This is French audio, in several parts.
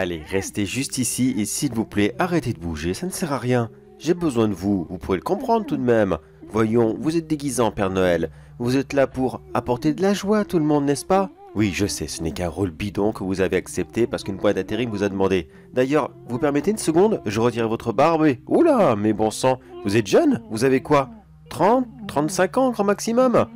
Allez, restez juste ici et s'il vous plaît, arrêtez de bouger, ça ne sert à rien. J'ai besoin de vous, vous pouvez le comprendre tout de même. Voyons, vous êtes déguisant, Père Noël. Vous êtes là pour apporter de la joie à tout le monde, n'est-ce pas Oui, je sais, ce n'est qu'un rôle bidon que vous avez accepté parce qu'une boîte d'intérim vous a demandé. D'ailleurs, vous permettez une seconde Je retire votre barbe et... Oula, mais bon sang, vous êtes jeune Vous avez quoi 30, 35 ans grand maximum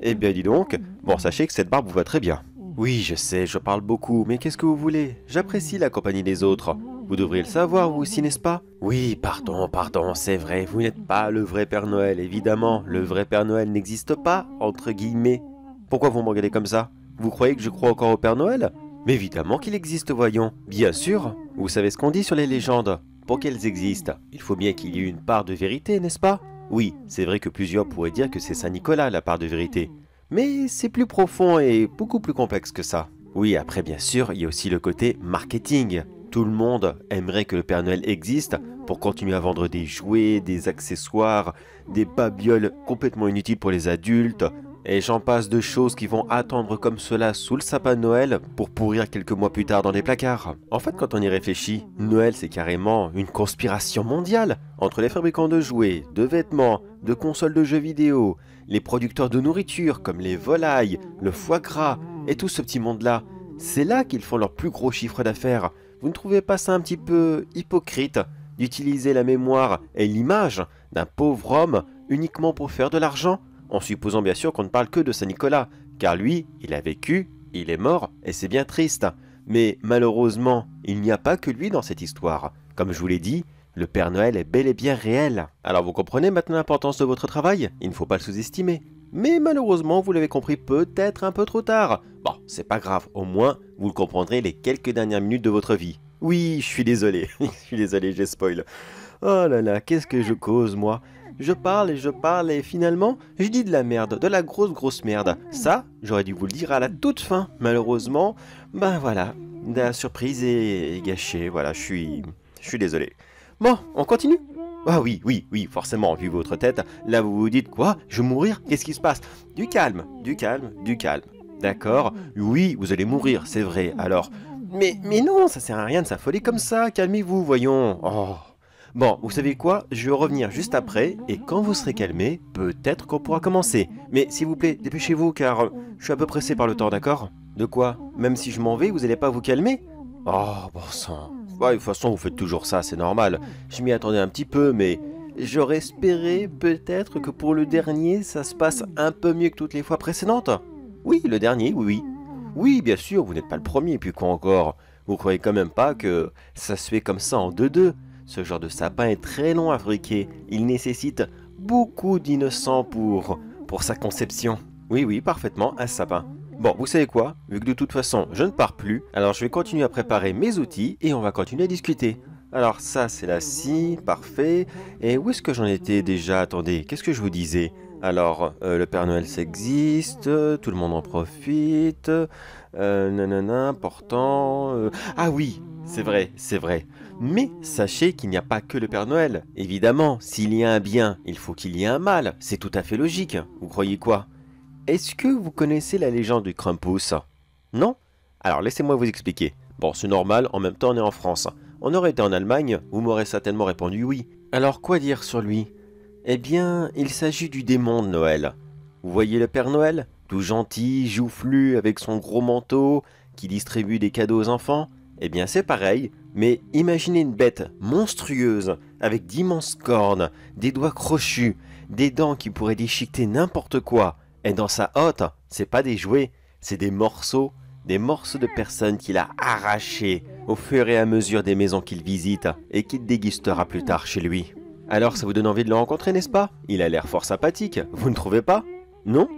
Eh bien dis donc, bon sachez que cette barbe vous va très bien. Oui, je sais, je parle beaucoup, mais qu'est-ce que vous voulez J'apprécie la compagnie des autres. Vous devriez le savoir, vous aussi, n'est-ce pas Oui, pardon, pardon, c'est vrai, vous n'êtes pas le vrai Père Noël, évidemment. Le vrai Père Noël n'existe pas, entre guillemets. Pourquoi vous me regardez comme ça Vous croyez que je crois encore au Père Noël Mais évidemment qu'il existe, voyons. Bien sûr. Vous savez ce qu'on dit sur les légendes. Pour qu'elles existent, il faut bien qu'il y ait une part de vérité, n'est-ce pas oui, c'est vrai que plusieurs pourraient dire que c'est Saint Nicolas la part de vérité, mais c'est plus profond et beaucoup plus complexe que ça. Oui, après bien sûr, il y a aussi le côté marketing. Tout le monde aimerait que le Père Noël existe pour continuer à vendre des jouets, des accessoires, des babioles complètement inutiles pour les adultes, et j'en passe de choses qui vont attendre comme cela sous le sapin de Noël pour pourrir quelques mois plus tard dans des placards. En fait, quand on y réfléchit, Noël c'est carrément une conspiration mondiale entre les fabricants de jouets, de vêtements, de consoles de jeux vidéo, les producteurs de nourriture comme les volailles, le foie gras et tout ce petit monde-là. C'est là, qu'ils font leur plus gros chiffre d'affaires. Vous ne trouvez pas ça un petit peu hypocrite d'utiliser la mémoire et l'image d'un pauvre homme uniquement pour faire de l'argent En supposant bien sûr qu'on ne parle que de Saint-Nicolas, car lui, il a vécu, il est mort, et c'est bien triste. Mais malheureusement, il n'y a pas que lui dans cette histoire. Comme je vous l'ai dit, le Père Noël est bel et bien réel. Alors vous comprenez maintenant l'importance de votre travail Il ne faut pas le sous-estimer. Mais malheureusement, vous l'avez compris peut-être un peu trop tard. Bon, c'est pas grave, au moins, vous le comprendrez les quelques dernières minutes de votre vie. Oui, je suis désolé, je suis désolé, j'ai spoil. Oh là là, qu'est-ce que je cause, moi Je parle et je parle et finalement, je dis de la merde, de la grosse grosse merde. Ça, j'aurais dû vous le dire à la toute fin, malheureusement. Ben voilà, la surprise est gâchée, voilà, je suis... Je suis désolé. Bon, on continue Ah oui, oui, oui, forcément, vu votre tête, là vous vous dites quoi Je vais mourir Qu'est-ce qui se passe Du calme, du calme, du calme. D'accord Oui, vous allez mourir, c'est vrai. Alors, mais, mais non, ça sert à rien de s'affoler comme ça, calmez-vous, voyons. Oh. Bon, vous savez quoi Je vais revenir juste après, et quand vous serez calmé, peut-être qu'on pourra commencer. Mais s'il vous plaît, dépêchez-vous, car je suis un peu pressé par le temps, d'accord De quoi Même si je m'en vais, vous n'allez pas vous calmer Oh, bon sang. Bah, de toute façon, vous faites toujours ça, c'est normal. Je m'y attendais un petit peu, mais j'aurais espéré peut-être que pour le dernier, ça se passe un peu mieux que toutes les fois précédentes. Oui, le dernier, oui, oui. Oui, bien sûr, vous n'êtes pas le premier, puis quoi encore Vous croyez quand même pas que ça se fait comme ça en 2-2 Ce genre de sapin est très long à fabriquer. Il nécessite beaucoup d'innocents pour... pour sa conception. Oui, oui, parfaitement, un sapin. Bon, vous savez quoi Vu que de toute façon, je ne pars plus, alors je vais continuer à préparer mes outils et on va continuer à discuter. Alors ça, c'est la scie, parfait. Et où est-ce que j'en étais déjà Attendez, qu'est-ce que je vous disais alors, euh, le Père Noël, s'existe, existe, tout le monde en profite, euh, nanana, important... Euh. Ah oui, c'est vrai, c'est vrai. Mais sachez qu'il n'y a pas que le Père Noël. Évidemment, s'il y a un bien, il faut qu'il y ait un mal. C'est tout à fait logique. Vous croyez quoi est-ce que vous connaissez la légende du Krampus Non Alors laissez-moi vous expliquer. Bon, c'est normal, en même temps on est en France. On aurait été en Allemagne, vous m'aurez certainement répondu oui. Alors quoi dire sur lui Eh bien, il s'agit du démon de Noël. Vous voyez le Père Noël Tout gentil, joufflu, avec son gros manteau, qui distribue des cadeaux aux enfants Eh bien c'est pareil, mais imaginez une bête monstrueuse, avec d'immenses cornes, des doigts crochus, des dents qui pourraient déchiqueter n'importe quoi, et dans sa hotte. C'est pas des jouets, c'est des morceaux, des morceaux de personnes qu'il a arrachés au fur et à mesure des maisons qu'il visite et qu'il dégustera plus tard chez lui. Alors ça vous donne envie de le rencontrer, n'est-ce pas Il a l'air fort sympathique, vous ne trouvez pas Non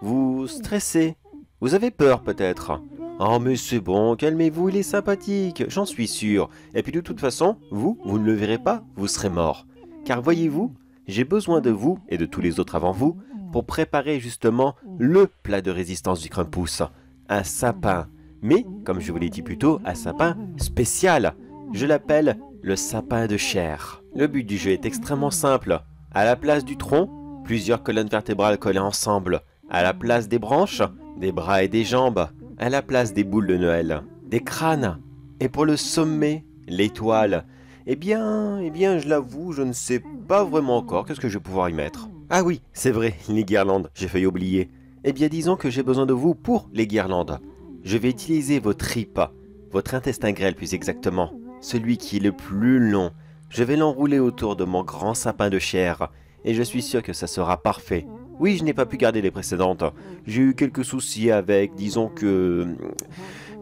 Vous stressez Vous avez peur peut-être Oh mais c'est bon, calmez-vous, il est sympathique, j'en suis sûr. Et puis de toute façon, vous, vous ne le verrez pas, vous serez mort. Car voyez-vous, j'ai besoin de vous et de tous les autres avant vous pour préparer justement le plat de résistance du Krampus, un sapin. Mais, comme je vous l'ai dit plus tôt, un sapin spécial. Je l'appelle le sapin de chair. Le but du jeu est extrêmement simple. À la place du tronc, plusieurs colonnes vertébrales collées ensemble. À la place des branches, des bras et des jambes. À la place des boules de Noël, des crânes. Et pour le sommet, l'étoile. Eh bien, eh bien, je l'avoue, je ne sais pas vraiment encore qu'est-ce que je vais pouvoir y mettre. Ah oui, c'est vrai, les guirlandes, j'ai failli oublier. Eh bien disons que j'ai besoin de vous pour les guirlandes. Je vais utiliser votre ripa, votre intestin grêle plus exactement, celui qui est le plus long. Je vais l'enrouler autour de mon grand sapin de chair, et je suis sûr que ça sera parfait. Oui, je n'ai pas pu garder les précédentes. J'ai eu quelques soucis avec, disons que...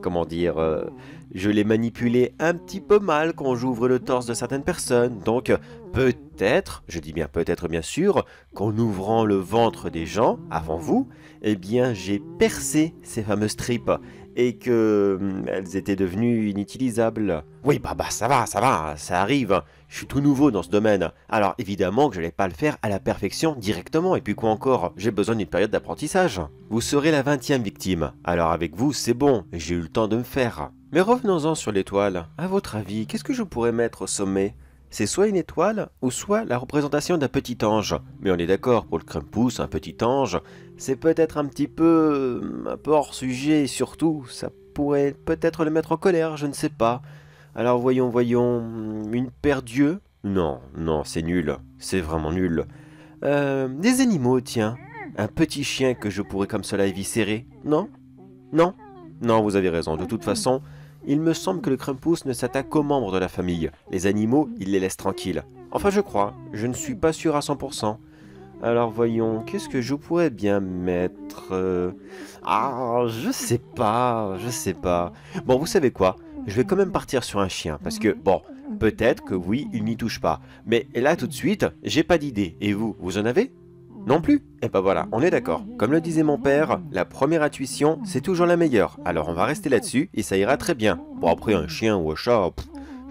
Comment dire... Euh, je l'ai manipulé un petit peu mal quand j'ouvre le torse de certaines personnes, donc peut-être, je dis bien peut-être bien sûr, qu'en ouvrant le ventre des gens avant vous, eh bien j'ai percé ces fameuses tripes et que hum, elles étaient devenues inutilisables. Oui, bah bah ça va, ça va, ça arrive. Je suis tout nouveau dans ce domaine. Alors évidemment que je n'allais pas le faire à la perfection directement. Et puis quoi encore J'ai besoin d'une période d'apprentissage. Vous serez la vingtième victime. Alors avec vous, c'est bon. J'ai eu le temps de me faire. Mais revenons-en sur l'étoile. À votre avis, qu'est-ce que je pourrais mettre au sommet C'est soit une étoile, ou soit la représentation d'un petit ange. Mais on est d'accord, pour le crème-pouce, un petit ange, c'est peut-être un petit peu... Euh, un peu hors sujet, surtout, ça pourrait peut-être le mettre en colère, je ne sais pas. Alors voyons, voyons... Hmm, une paire d'yeux Non, non, c'est nul. C'est vraiment nul. Euh, des animaux, tiens. Un petit chien que je pourrais comme cela éviscérer. Non Non Non, vous avez raison. De toute façon, il me semble que le Krampus ne s'attaque qu'aux membres de la famille. Les animaux, il les laisse tranquilles. Enfin, je crois. Je ne suis pas sûr à 100%. Alors voyons, qu'est-ce que je pourrais bien mettre euh, Ah, je sais pas, je sais pas. Bon, vous savez quoi Je vais quand même partir sur un chien, parce que, bon, peut-être que oui, il n'y touche pas. Mais là, tout de suite, j'ai pas d'idée. Et vous, vous en avez non plus Eh ben voilà, on est d'accord. Comme le disait mon père, la première intuition, c'est toujours la meilleure. Alors on va rester là-dessus et ça ira très bien. Bon après, un chien ou un chat,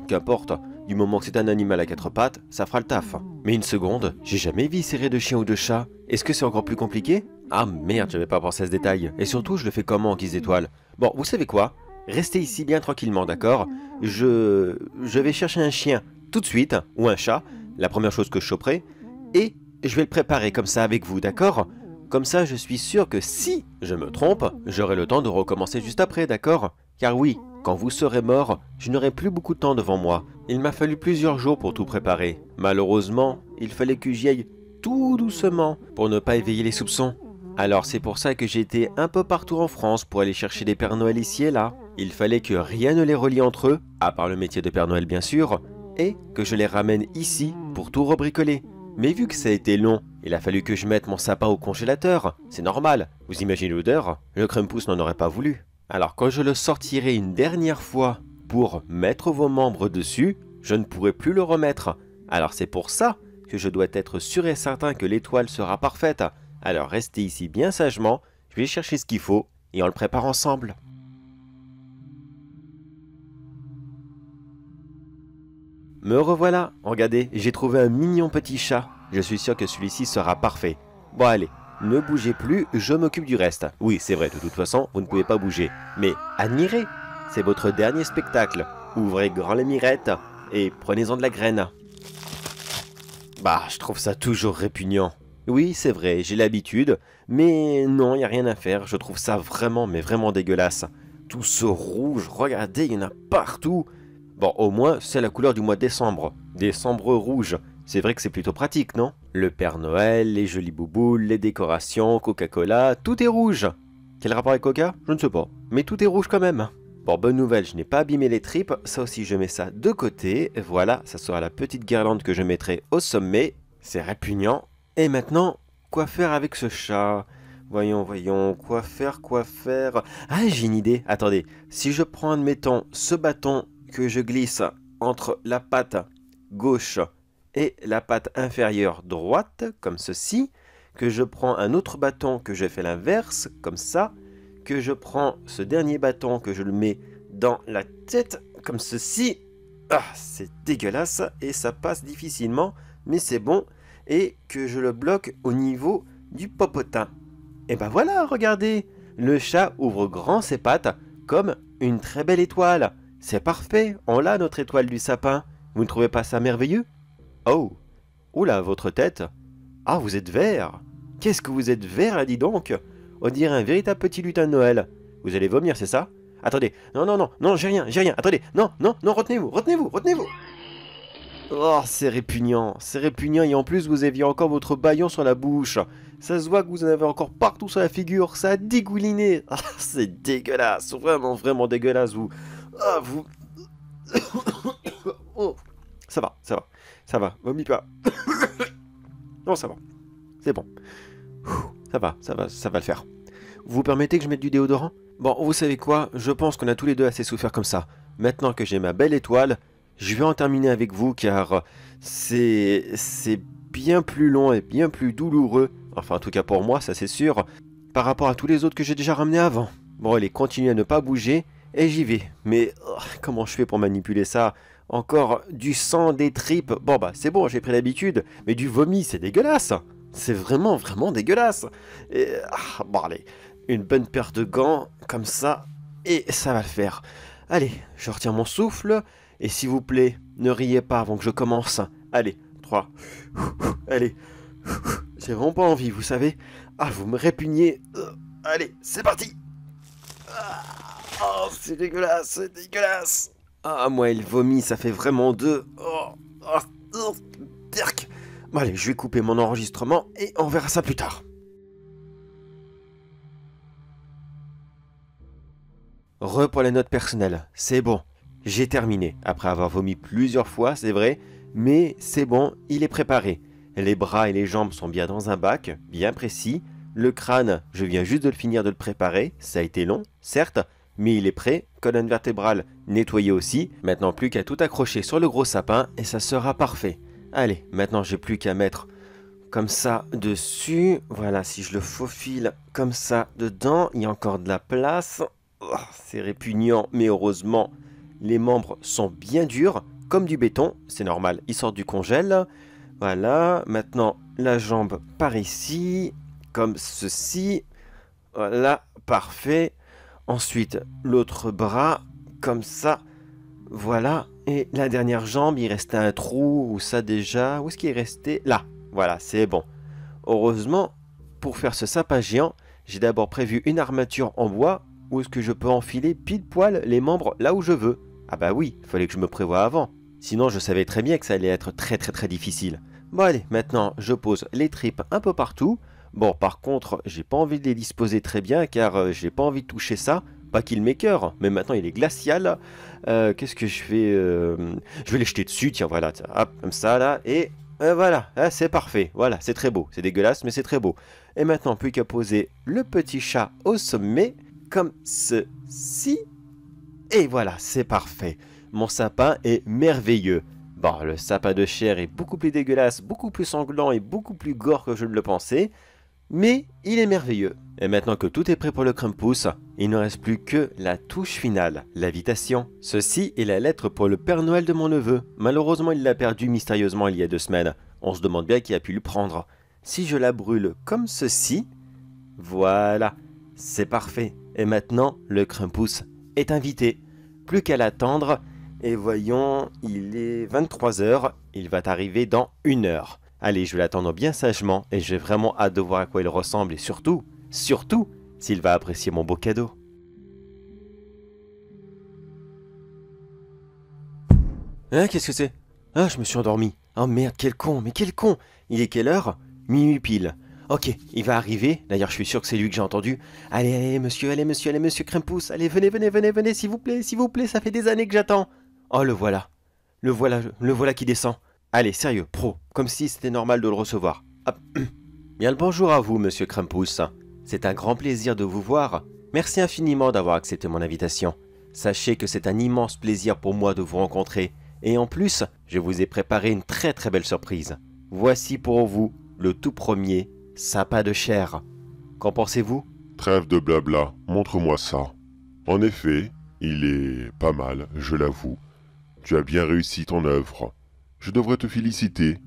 qu'importe. Du moment que c'est un animal à quatre pattes, ça fera le taf. Mais une seconde, j'ai jamais serré de chien ou de chat. Est-ce que c'est encore plus compliqué Ah merde, j'avais pas pensé à ce détail. Et surtout, je le fais comment en guise d'étoile Bon, vous savez quoi Restez ici bien tranquillement, d'accord Je... Je vais chercher un chien tout de suite, ou un chat, la première chose que je choperai, et je vais le préparer comme ça avec vous, d'accord Comme ça, je suis sûr que si je me trompe, j'aurai le temps de recommencer juste après, d'accord Car oui, quand vous serez mort, je n'aurai plus beaucoup de temps devant moi. Il m'a fallu plusieurs jours pour tout préparer. Malheureusement, il fallait que j'y aille tout doucement pour ne pas éveiller les soupçons. Alors c'est pour ça que j'ai été un peu partout en France pour aller chercher des Père Noël ici et là. Il fallait que rien ne les relie entre eux, à part le métier de Père Noël bien sûr, et que je les ramène ici pour tout rebricoler. Mais vu que ça a été long, il a fallu que je mette mon sapin au congélateur. C'est normal, vous imaginez l'odeur Le crème pouce n'en aurait pas voulu. Alors quand je le sortirai une dernière fois pour mettre vos membres dessus, je ne pourrai plus le remettre. Alors c'est pour ça que je dois être sûr et certain que l'étoile sera parfaite. Alors restez ici bien sagement, je vais chercher ce qu'il faut et on le prépare ensemble. Me revoilà, regardez, j'ai trouvé un mignon petit chat. Je suis sûr que celui-ci sera parfait. Bon allez, ne bougez plus, je m'occupe du reste. Oui, c'est vrai, de toute façon, vous ne pouvez pas bouger. Mais admirez, c'est votre dernier spectacle. Ouvrez grand les mirettes et prenez-en de la graine. Bah, je trouve ça toujours répugnant. Oui, c'est vrai, j'ai l'habitude, mais non, il n'y a rien à faire, je trouve ça vraiment, mais vraiment dégueulasse. Tout ce rouge, regardez, il y en a partout. Bon, au moins, c'est la couleur du mois de décembre. Décembre rouge. C'est vrai que c'est plutôt pratique, non Le Père Noël, les jolies bouboules, les décorations, Coca-Cola, tout est rouge Quel rapport avec Coca Je ne sais pas. Mais tout est rouge quand même Bon, bonne nouvelle, je n'ai pas abîmé les tripes, ça aussi je mets ça de côté, voilà, ça sera la petite guirlande que je mettrai au sommet, c'est répugnant. Et maintenant, quoi faire avec ce chat Voyons, voyons, quoi faire, quoi faire Ah, j'ai une idée, attendez, si je prends, admettons, ce bâton que je glisse entre la patte gauche et la patte inférieure droite, comme ceci, que je prends un autre bâton, que je fais l'inverse, comme ça, que je prends ce dernier bâton, que je le mets dans la tête, comme ceci. Ah, c'est dégueulasse et ça passe difficilement, mais c'est bon, et que je le bloque au niveau du popotin. Et ben voilà, regardez, le chat ouvre grand ses pattes comme une très belle étoile. C'est parfait, on l'a notre étoile du sapin. Vous ne trouvez pas ça merveilleux Oh Oula, votre tête Ah, vous êtes vert Qu'est-ce que vous êtes vert là, dis donc On dirait un véritable petit lutin de Noël. Vous allez vomir, c'est ça Attendez, non, non, non, non, j'ai rien, j'ai rien, attendez, non, non, non, retenez-vous, retenez-vous, retenez-vous Oh, c'est répugnant, c'est répugnant, et en plus vous aviez encore votre baillon sur la bouche. Ça se voit que vous en avez encore partout sur la figure, ça a dégouliné. Ah, c'est dégueulasse, vraiment, vraiment dégueulasse, vous. Ah, vous. oh. Ça va, ça va. Ça va, vomis pas. non, ça va. C'est bon. Ça va, ça va, ça va le faire. Vous permettez que je mette du déodorant Bon, vous savez quoi Je pense qu'on a tous les deux assez souffert comme ça. Maintenant que j'ai ma belle étoile, je vais en terminer avec vous car c'est... c'est bien plus long et bien plus douloureux. Enfin, en tout cas pour moi, ça c'est sûr. Par rapport à tous les autres que j'ai déjà ramenés avant. Bon, allez, continuez à ne pas bouger et j'y vais. Mais oh, comment je fais pour manipuler ça encore du sang, des tripes. Bon bah c'est bon, j'ai pris l'habitude, mais du vomi, c'est dégueulasse. C'est vraiment, vraiment dégueulasse. Ah, bon allez, une bonne paire de gants, comme ça, et ça va le faire. Allez, je retiens mon souffle, et s'il vous plaît, ne riez pas avant que je commence. Allez, 3. Allez. J'ai vraiment pas envie, vous savez. Ah, vous me répugnez. Allez, c'est parti. Ah, oh, c'est dégueulasse, c'est dégueulasse. Ah, moi, il vomit, ça fait vraiment deux. Oh, oh, oh Bon, allez, je vais couper mon enregistrement et on verra ça plus tard. Re les notes personnelles, c'est bon, j'ai terminé. Après avoir vomi plusieurs fois, c'est vrai, mais c'est bon, il est préparé. Les bras et les jambes sont bien dans un bac, bien précis. Le crâne, je viens juste de le finir de le préparer, ça a été long, certes, mais il est prêt, colonne vertébrale nettoyée aussi, maintenant plus qu'à tout accrocher sur le gros sapin et ça sera parfait. Allez, maintenant j'ai plus qu'à mettre comme ça dessus, voilà si je le faufile comme ça dedans, il y a encore de la place, oh, c'est répugnant mais heureusement les membres sont bien durs, comme du béton, c'est normal, ils sortent du congèle, voilà, maintenant la jambe par ici, comme ceci, voilà, parfait, Ensuite, l'autre bras, comme ça. Voilà. Et la dernière jambe, il restait un trou, ou ça déjà. Où est-ce qu'il est resté Là. Voilà, c'est bon. Heureusement, pour faire ce sapin géant, j'ai d'abord prévu une armature en bois où est-ce que je peux enfiler pile poil les membres là où je veux. Ah bah oui, il fallait que je me prévoie avant. Sinon, je savais très bien que ça allait être très très très difficile. Bon allez, maintenant, je pose les tripes un peu partout. Bon, par contre, j'ai pas envie de les disposer très bien car euh, j'ai pas envie de toucher ça. Pas qu'il m'écœure, mais maintenant il est glacial. Euh, qu'est-ce que je fais euh, Je vais les jeter dessus, tiens, voilà, tiens, hop, comme ça là, et voilà, c'est parfait, voilà, c'est très beau, c'est dégueulasse, mais c'est très beau. Et maintenant, plus qu'à poser le petit chat au sommet, comme ceci, et voilà, c'est parfait. Mon sapin est merveilleux. Bon, le sapin de chair est beaucoup plus dégueulasse, beaucoup plus sanglant et beaucoup plus gore que je ne le pensais, mais il est merveilleux. Et maintenant que tout est prêt pour le pouce, il ne reste plus que la touche finale, l'invitation. Ceci est la lettre pour le Père Noël de mon neveu. Malheureusement, il l'a perdue mystérieusement il y a deux semaines. On se demande bien qui a pu le prendre. Si je la brûle comme ceci, voilà, c'est parfait. Et maintenant, le pouce est invité. Plus qu'à l'attendre. Et voyons, il est 23h, il va arriver dans une heure. Allez, je vais l'attendre bien sagement et j'ai vraiment hâte de voir à quoi il ressemble et surtout, surtout, s'il va apprécier mon beau cadeau. Hein, qu'est-ce que c'est Ah, je me suis endormi. Oh merde, quel con, mais quel con Il est quelle heure Minuit pile. Ok, il va arriver. D'ailleurs, je suis sûr que c'est lui que j'ai entendu. Allez, allez, monsieur, allez, monsieur, allez, monsieur Crimpousse. Allez, venez, venez, venez, venez, s'il vous plaît, s'il vous plaît, ça fait des années que j'attends. Oh, le voilà. Le voilà, le voilà qui descend. Allez, sérieux, pro, comme si c'était normal de le recevoir. bien le bonjour à vous, monsieur Krampus. C'est un grand plaisir de vous voir. Merci infiniment d'avoir accepté mon invitation. Sachez que c'est un immense plaisir pour moi de vous rencontrer. Et en plus, je vous ai préparé une très très belle surprise. Voici pour vous le tout premier sympa de chair. Qu'en pensez-vous Trêve de blabla, montre-moi ça. En effet, il est pas mal, je l'avoue. Tu as bien réussi ton œuvre je devrais te féliciter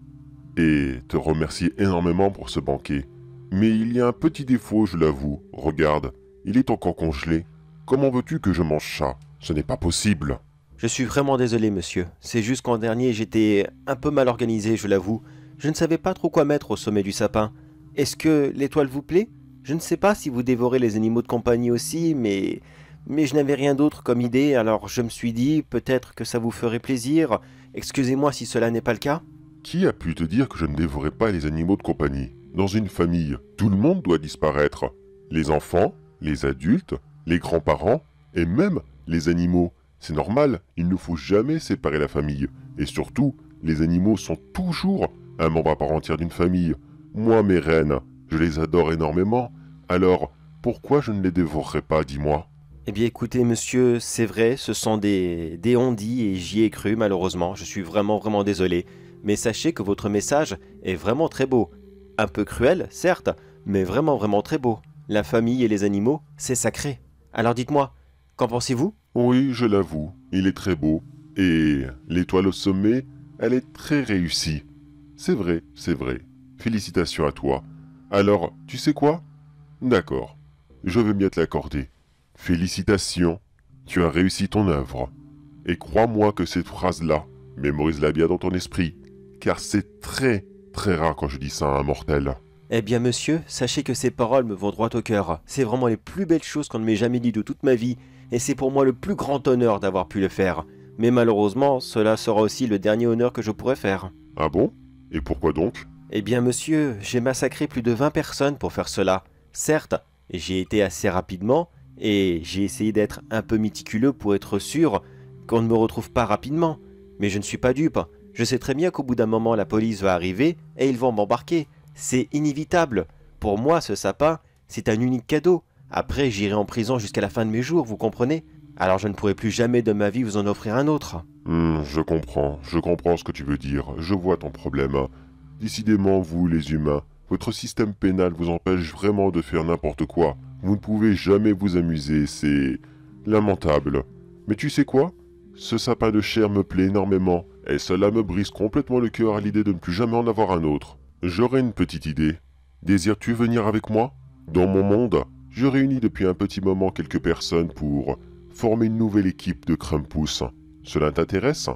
et te remercier énormément pour ce banquet. Mais il y a un petit défaut, je l'avoue. Regarde, il est encore congelé. Comment veux-tu que je mange ça Ce n'est pas possible. Je suis vraiment désolé, monsieur. C'est juste qu'en dernier, j'étais un peu mal organisé, je l'avoue. Je ne savais pas trop quoi mettre au sommet du sapin. Est-ce que l'étoile vous plaît Je ne sais pas si vous dévorez les animaux de compagnie aussi, mais mais je n'avais rien d'autre comme idée, alors je me suis dit, peut-être que ça vous ferait plaisir, excusez-moi si cela n'est pas le cas. Qui a pu te dire que je ne dévorais pas les animaux de compagnie Dans une famille, tout le monde doit disparaître. Les enfants, les adultes, les grands-parents, et même les animaux. C'est normal, il ne faut jamais séparer la famille. Et surtout, les animaux sont toujours un membre à part entière d'une famille. Moi, mes reines, je les adore énormément, alors pourquoi je ne les dévorerais pas, dis-moi eh bien écoutez monsieur, c'est vrai, ce sont des, des ondits et j'y ai cru malheureusement, je suis vraiment vraiment désolé. Mais sachez que votre message est vraiment très beau. Un peu cruel, certes, mais vraiment vraiment très beau. La famille et les animaux, c'est sacré. Alors dites-moi, qu'en pensez-vous Oui, je l'avoue, il est très beau. Et l'étoile au sommet, elle est très réussie. C'est vrai, c'est vrai. Félicitations à toi. Alors, tu sais quoi D'accord, je vais bien te l'accorder. Félicitations, tu as réussi ton œuvre. Et crois-moi que cette phrase-là, mémorise-la bien dans ton esprit, car c'est très très rare quand je dis ça à un mortel. Eh bien monsieur, sachez que ces paroles me vont droit au cœur. C'est vraiment les plus belles choses qu'on ne m'ait jamais dites de toute ma vie, et c'est pour moi le plus grand honneur d'avoir pu le faire. Mais malheureusement, cela sera aussi le dernier honneur que je pourrai faire. Ah bon Et pourquoi donc Eh bien monsieur, j'ai massacré plus de 20 personnes pour faire cela. Certes, j'y ai été assez rapidement, et j'ai essayé d'être un peu méticuleux pour être sûr qu'on ne me retrouve pas rapidement. Mais je ne suis pas dupe. Je sais très bien qu'au bout d'un moment la police va arriver et ils vont m'embarquer. C'est inévitable. Pour moi, ce sapin, c'est un unique cadeau. Après, j'irai en prison jusqu'à la fin de mes jours, vous comprenez Alors je ne pourrai plus jamais de ma vie vous en offrir un autre. Hum, je comprends, je comprends ce que tu veux dire, je vois ton problème. Décidément, vous les humains, votre système pénal vous empêche vraiment de faire n'importe quoi. Vous ne pouvez jamais vous amuser, c'est lamentable. Mais tu sais quoi Ce sapin de chair me plaît énormément, et cela me brise complètement le cœur à l'idée de ne plus jamais en avoir un autre. J'aurais une petite idée. Désires-tu venir avec moi Dans mon monde, je réunis depuis un petit moment quelques personnes pour former une nouvelle équipe de Krampus. Cela t'intéresse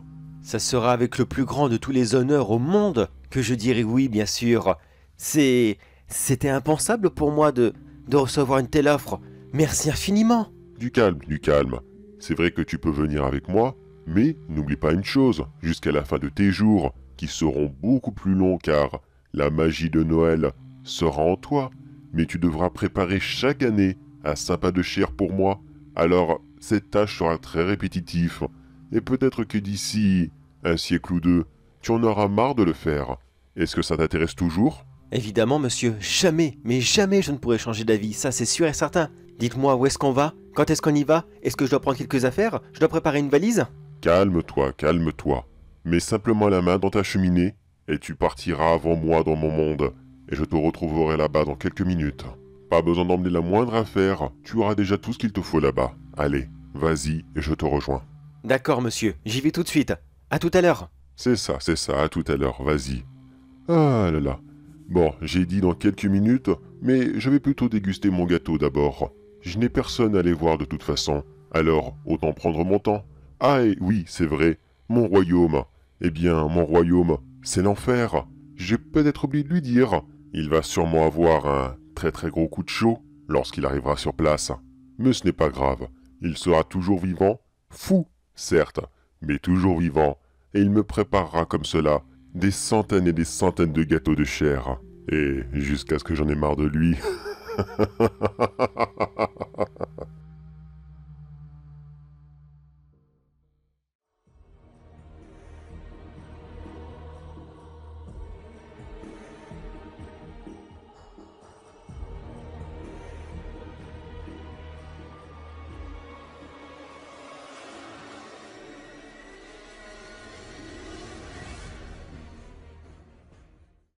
Ça sera avec le plus grand de tous les honneurs au monde que je dirai oui, bien sûr. C'est... C'était impensable pour moi de de recevoir une telle offre. Merci infiniment. Du calme, du calme. C'est vrai que tu peux venir avec moi, mais n'oublie pas une chose, jusqu'à la fin de tes jours, qui seront beaucoup plus longs car la magie de Noël sera en toi, mais tu devras préparer chaque année un sympa de chair pour moi. Alors, cette tâche sera très répétitive, et peut-être que d'ici un siècle ou deux, tu en auras marre de le faire. Est-ce que ça t'intéresse toujours Évidemment, monsieur, jamais, mais jamais je ne pourrai changer d'avis, ça c'est sûr et certain. Dites-moi où est-ce qu'on va Quand est-ce qu'on y va Est-ce que je dois prendre quelques affaires Je dois préparer une valise Calme-toi, calme-toi. Mets simplement la main dans ta cheminée et tu partiras avant moi dans mon monde. Et je te retrouverai là-bas dans quelques minutes. Pas besoin d'emmener la moindre affaire, tu auras déjà tout ce qu'il te faut là-bas. Allez, vas-y et je te rejoins. D'accord, monsieur, j'y vais tout de suite. À tout à l'heure. C'est ça, c'est ça, à tout à l'heure, vas-y. Ah là là, Bon, j'ai dit dans quelques minutes, mais je vais plutôt déguster mon gâteau d'abord. Je n'ai personne à aller voir de toute façon, alors autant prendre mon temps. Ah oui, c'est vrai, mon royaume. Eh bien, mon royaume, c'est l'enfer. J'ai peut-être oublié de lui dire. Il va sûrement avoir un très très gros coup de chaud lorsqu'il arrivera sur place. Mais ce n'est pas grave, il sera toujours vivant, fou, certes, mais toujours vivant, et il me préparera comme cela des centaines et des centaines de gâteaux de chair. Et jusqu'à ce que j'en ai marre de lui.